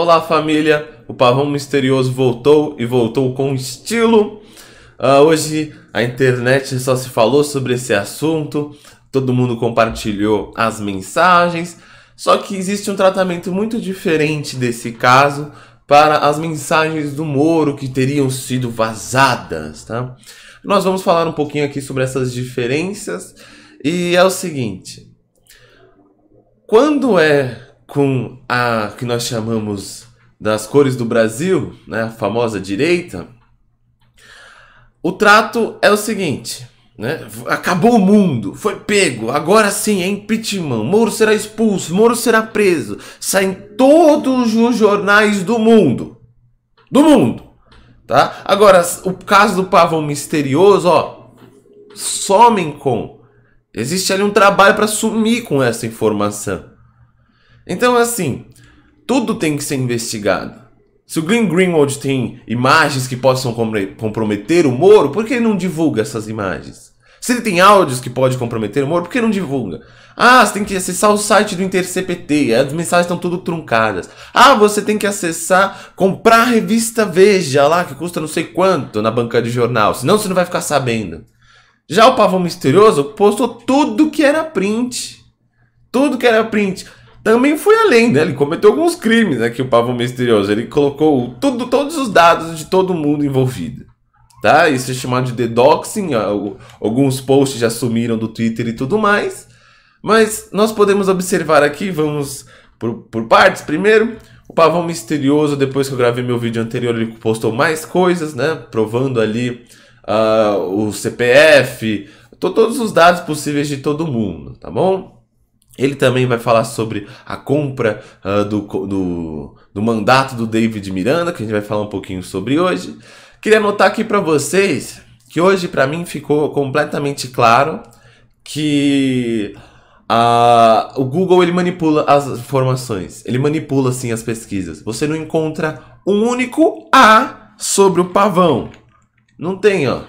Olá família, o pavão misterioso voltou e voltou com estilo. Uh, hoje a internet só se falou sobre esse assunto, todo mundo compartilhou as mensagens. Só que existe um tratamento muito diferente desse caso para as mensagens do Moro que teriam sido vazadas, tá? Nós vamos falar um pouquinho aqui sobre essas diferenças e é o seguinte: quando é com a que nós chamamos das cores do Brasil, né, a famosa direita, o trato é o seguinte, né? Acabou o mundo, foi pego, agora sim é impeachment. Moro será expulso, Moro será preso. Saem todos os jornais do mundo. Do mundo, tá? Agora, o caso do pavão misterioso, ó, somem com. Existe ali um trabalho para sumir com essa informação. Então, assim, tudo tem que ser investigado. Se o Glenn Greenwald tem imagens que possam comprometer o Moro, por que ele não divulga essas imagens? Se ele tem áudios que pode comprometer o Moro, por que não divulga? Ah, você tem que acessar o site do InterCPT, as mensagens estão tudo truncadas. Ah, você tem que acessar, comprar a revista Veja lá, que custa não sei quanto na banca de jornal, senão você não vai ficar sabendo. Já o Pavão Misterioso postou tudo que era print. Tudo que era print também foi além, né? Ele cometeu alguns crimes aqui, né, o Pavão Misterioso. Ele colocou tudo, todos os dados de todo mundo envolvido. Tá? Isso é chamado de dedoxing. Alguns posts já sumiram do Twitter e tudo mais. Mas nós podemos observar aqui, vamos por, por partes. Primeiro, o Pavão Misterioso, depois que eu gravei meu vídeo anterior, ele postou mais coisas, né? Provando ali uh, o CPF, todos os dados possíveis de todo mundo, tá bom? Ele também vai falar sobre a compra uh, do, do, do, mandato do David Miranda, que a gente vai falar um pouquinho sobre hoje. Queria anotar aqui para vocês que hoje para mim ficou completamente claro que uh, o Google ele manipula as informações, ele manipula assim as pesquisas. Você não encontra um único A sobre o pavão. Não tem, ó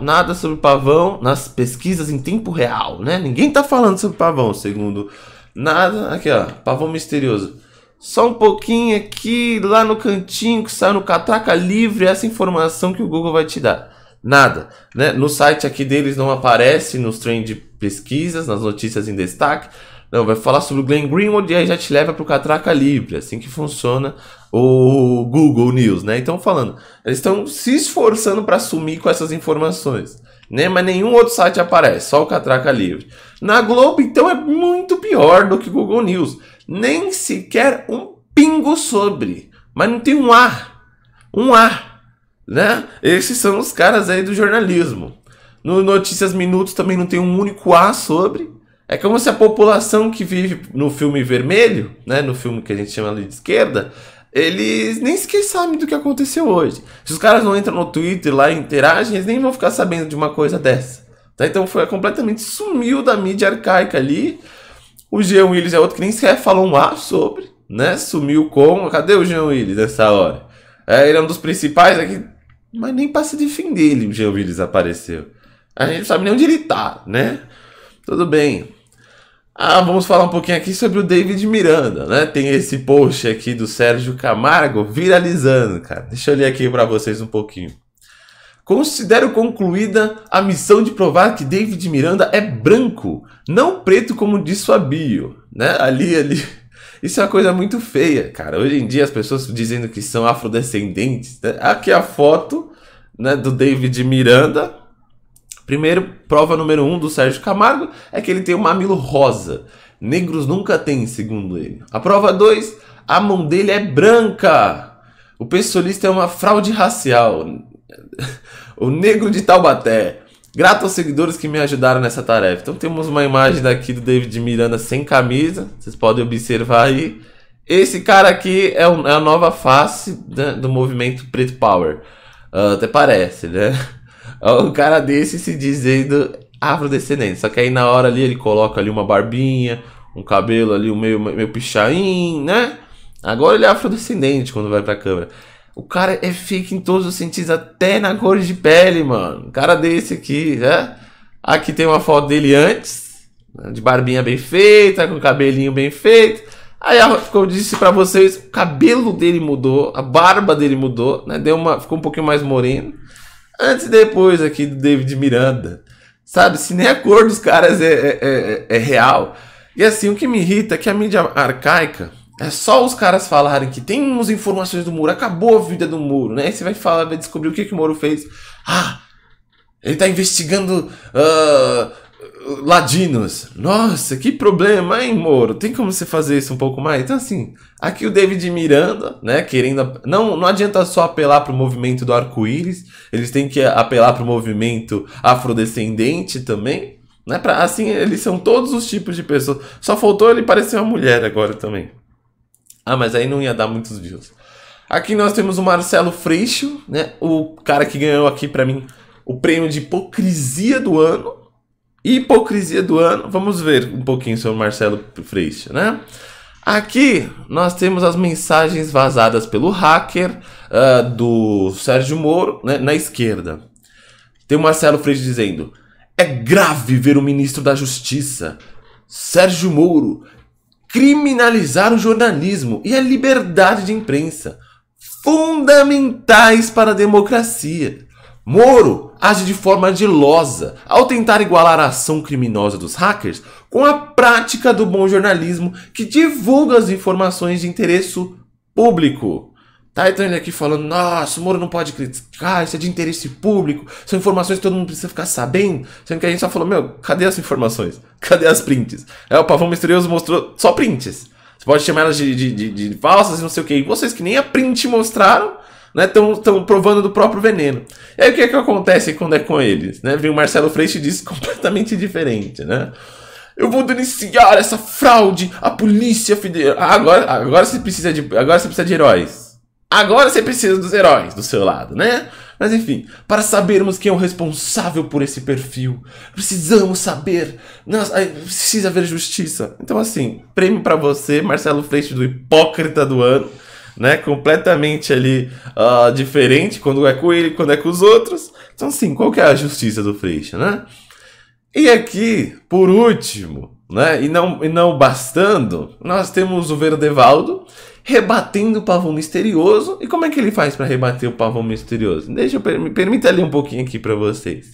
nada sobre pavão nas pesquisas em tempo real, né? Ninguém tá falando sobre pavão, segundo nada. Aqui, ó, pavão misterioso. Só um pouquinho aqui, lá no cantinho que sai no Catraca Livre, essa informação que o Google vai te dar. Nada, né? No site aqui deles não aparece nos de pesquisas, nas notícias em destaque. Não, vai falar sobre o Glenn Greenwald e aí já te leva para o Catraca Livre, assim que funciona o Google News, né? Então falando, eles estão se esforçando para sumir com essas informações, né? Mas nenhum outro site aparece, só o Catraca Livre. Na Globo, então, é muito pior do que o Google News. Nem sequer um pingo sobre, mas não tem um A, um A, né? Esses são os caras aí do jornalismo. No Notícias Minutos também não tem um único A sobre. É como se a população que vive no filme vermelho, né, no filme que a gente chama ali de esquerda, eles nem sequer sabem do que aconteceu hoje. Se os caras não entram no Twitter lá e interagem, eles nem vão ficar sabendo de uma coisa dessa. Tá? Então foi completamente sumiu da mídia arcaica ali. O Jean Willis é outro que nem sequer falou um A sobre, né? Sumiu com. Cadê o Jean Willis nessa hora? É, ele é um dos principais aqui. Mas nem passa de fim dele. o Jean Willis apareceu. A gente não sabe nem onde ele tá, né? Tudo bem. Ah, vamos falar um pouquinho aqui sobre o David Miranda, né? Tem esse post aqui do Sérgio Camargo viralizando, cara. Deixa eu ler aqui para vocês um pouquinho. Considero concluída a missão de provar que David Miranda é branco, não preto como diz sua bio, né? Ali, ali. Isso é uma coisa muito feia, cara. Hoje em dia as pessoas dizendo que são afrodescendentes. Né? Aqui a foto né, do David Miranda, Primeiro, prova número um do Sérgio Camargo é que ele tem o um mamilo rosa. Negros nunca têm, segundo ele. A prova 2, a mão dele é branca. O pessoalista é uma fraude racial. o negro de Taubaté. Grato aos seguidores que me ajudaram nessa tarefa. Então temos uma imagem daqui do David Miranda sem camisa. Vocês podem observar aí. Esse cara aqui é, é a nova face do movimento Preto Power. Ah, até parece, né? o cara desse se dizendo afrodescendente. Só que aí na hora ali ele coloca ali uma barbinha, um cabelo ali, um meio, meio pichain, né? Agora ele é afrodescendente quando vai pra câmera. O cara é fake em todos os sentidos, até na cor de pele, mano. Um cara desse aqui, né? Aqui tem uma foto dele antes, de barbinha bem feita, com cabelinho bem feito. Aí, como eu disse para vocês, o cabelo dele mudou, a barba dele mudou, né? Deu uma, ficou um pouquinho mais moreno antes e depois aqui do David Miranda. Sabe? Se nem a cor dos caras é, é, é, é, é real. E assim, o que me irrita é que a mídia arcaica é só os caras falarem que tem umas informações do Muro acabou a vida do Muro né? Aí você vai falar, vai descobrir o que, que o Moro fez. Ah! Ele tá investigando. Uh, ladinos. Nossa, que problema, hein, Moro? Tem como você fazer isso um pouco mais? Então, assim, aqui o David Miranda, né, querendo. Não, não adianta só apelar para o movimento do arco-íris, eles têm que apelar para o movimento afrodescendente também. Né, pra, assim, eles são todos os tipos de pessoas. Só faltou ele parecer uma mulher agora também. Ah, mas aí não ia dar muitos views. Aqui nós temos o Marcelo Freixo, né, o cara que ganhou aqui para mim o prêmio de hipocrisia do ano hipocrisia do ano. Vamos ver um pouquinho sobre Marcelo Freixo, né? Aqui nós temos as mensagens vazadas pelo hacker uh, do Sérgio Moro né, na esquerda. Tem o Marcelo Freixo dizendo: É grave ver o ministro da Justiça, Sérgio Moro, criminalizar o jornalismo e a liberdade de imprensa, fundamentais para a democracia. Moro age de forma ardilosa ao tentar igualar a ação criminosa dos hackers com a prática do bom jornalismo que divulga as informações de interesse público. Tá então ele aqui falando, nossa, o Moro não pode criticar, isso é de interesse público, são informações que todo mundo precisa ficar sabendo, sendo que a gente só falou, meu, cadê as informações? Cadê as prints? É, o Pavão Misterioso mostrou só prints. Você pode chamar elas de, de, de, de falsas e não sei o que. E vocês que nem a print mostraram, Estão né? provando do próprio veneno. E aí o que, é que acontece quando é com eles? Né? Vem o Marcelo Freixo e diz completamente diferente, né? Eu vou denunciar essa fraude a polícia federal. Ah, agora, agora você precisa de, agora você precisa de heróis. Agora você precisa dos heróis do seu lado, né? Mas enfim, para sabermos quem é o responsável por esse perfil, precisamos saber. Nós, precisa haver justiça. Então assim, prêmio para você, Marcelo Freixo do Hipócrita do Ano né? Completamente ali uh, diferente quando é com ele, quando é com os outros. Então, assim, qual que é a justiça do Freixo, né? E aqui, por último, né? E não, e não bastando, nós temos o Verdevaldo rebatendo o pavão misterioso. E como é que ele faz para rebater o pavão misterioso? Deixa eu per permita ler um pouquinho aqui para vocês.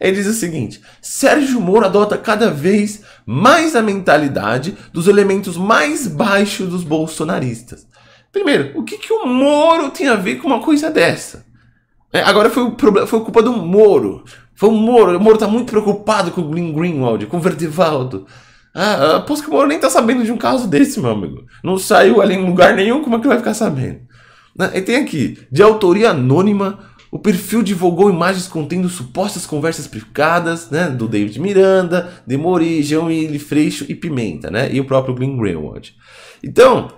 Ele diz o seguinte: Sérgio Moro adota cada vez mais a mentalidade dos elementos mais baixos dos bolsonaristas. Primeiro, o que, que o Moro tinha a ver com uma coisa dessa? É, agora foi, o problema, foi culpa do Moro. Foi o Moro. O Moro tá muito preocupado com o Green Greenwald, com o Verdivaldo. Ah, ah, aposto que o Moro nem tá sabendo de um caso desse, meu amigo. Não saiu ali em lugar nenhum, como é que vai ficar sabendo? Né, e tem aqui, de autoria anônima, o perfil divulgou imagens contendo supostas conversas privadas, né, do David Miranda, de Jean Willy Freixo e Pimenta, né, e o próprio Glenn Greenwald. Então,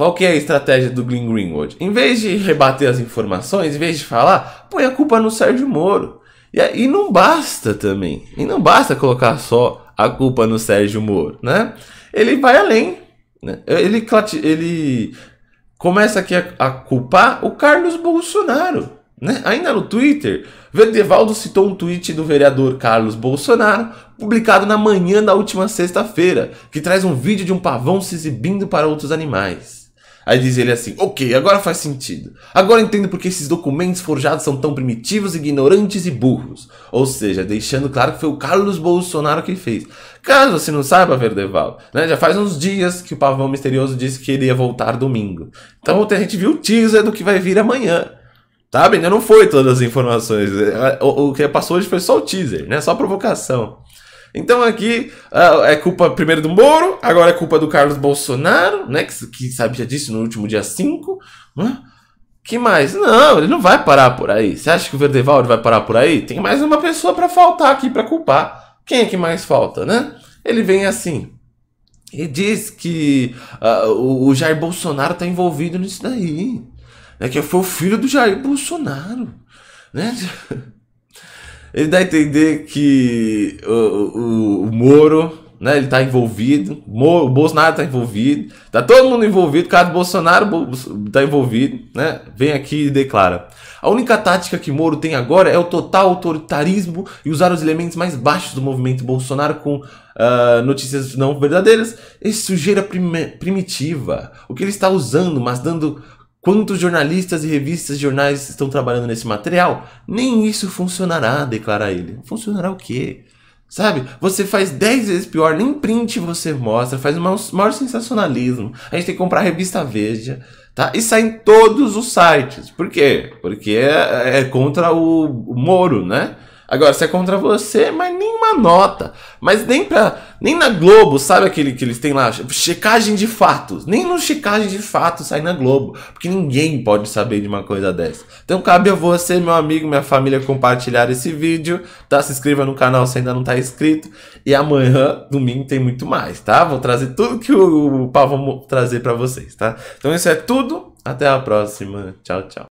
qual que é a estratégia do Glenn Greenwald? Em vez de rebater as informações, em vez de falar, põe a culpa no Sérgio Moro. E, e não basta também. E não basta colocar só a culpa no Sérgio Moro, né? Ele vai além. Né? Ele, ele começa aqui a, a culpar o Carlos Bolsonaro. Né? Ainda no Twitter, Vendevaldo citou um tweet do vereador Carlos Bolsonaro, publicado na manhã da última sexta-feira, que traz um vídeo de um pavão se exibindo para outros animais. Aí diz ele assim: Ok, agora faz sentido. Agora entendo porque esses documentos forjados são tão primitivos, ignorantes e burros. Ou seja, deixando claro que foi o Carlos Bolsonaro que fez. Caso você não saiba, Verdeval, né, já faz uns dias que o Pavão Misterioso disse que ele ia voltar domingo. Então ontem a gente viu o teaser do que vai vir amanhã. Sabe? Ainda não foi todas as informações. É, o, o que passou hoje foi só o teaser, né? Só provocação. Então aqui uh, é culpa primeiro do Moro, agora é culpa do Carlos Bolsonaro, né? Que, que sabe já disse no último dia 5. Né? Que mais? Não, ele não vai parar por aí. Você acha que o Verdevaldo vai parar por aí? Tem mais uma pessoa para faltar aqui para culpar. Quem é que mais falta, né? Ele vem assim. E diz que uh, o, o Jair Bolsonaro está envolvido nisso daí. Né? Que foi o filho do Jair Bolsonaro. Né? Ele dá a entender que o, o, o Moro, né, ele tá envolvido, Moro, o Bolsonaro tá envolvido, tá todo mundo envolvido, o cara do Bolsonaro tá envolvido, né? Vem aqui e declara. A única tática que Moro tem agora é o total autoritarismo e usar os elementos mais baixos do movimento Bolsonaro com uh, notícias não verdadeiras e sujeira primitiva. O que ele está usando, mas dando Quantos jornalistas e revistas e jornais estão trabalhando nesse material? Nem isso funcionará, declara ele. Funcionará o quê? Sabe? Você faz 10 vezes pior, nem print você mostra, faz o maior sensacionalismo. A gente tem que comprar a revista Veja, tá? E sai em todos os sites. Por quê? Porque é, é contra o, o Moro, né? Agora, se é contra você, mas nenhuma nota. Mas nem pra. Nem na Globo, sabe aquele que eles têm lá? Checagem de fatos. Nem no checagem de fatos sai na Globo. Porque ninguém pode saber de uma coisa dessa. Então cabe a você, meu amigo, minha família, compartilhar esse vídeo. Tá? Se inscreva no canal se ainda não tá inscrito. E amanhã, domingo, tem muito mais, tá? Vou trazer tudo que o, Pavão trazer para vocês, tá? Então isso é tudo. Até a próxima. Tchau, tchau.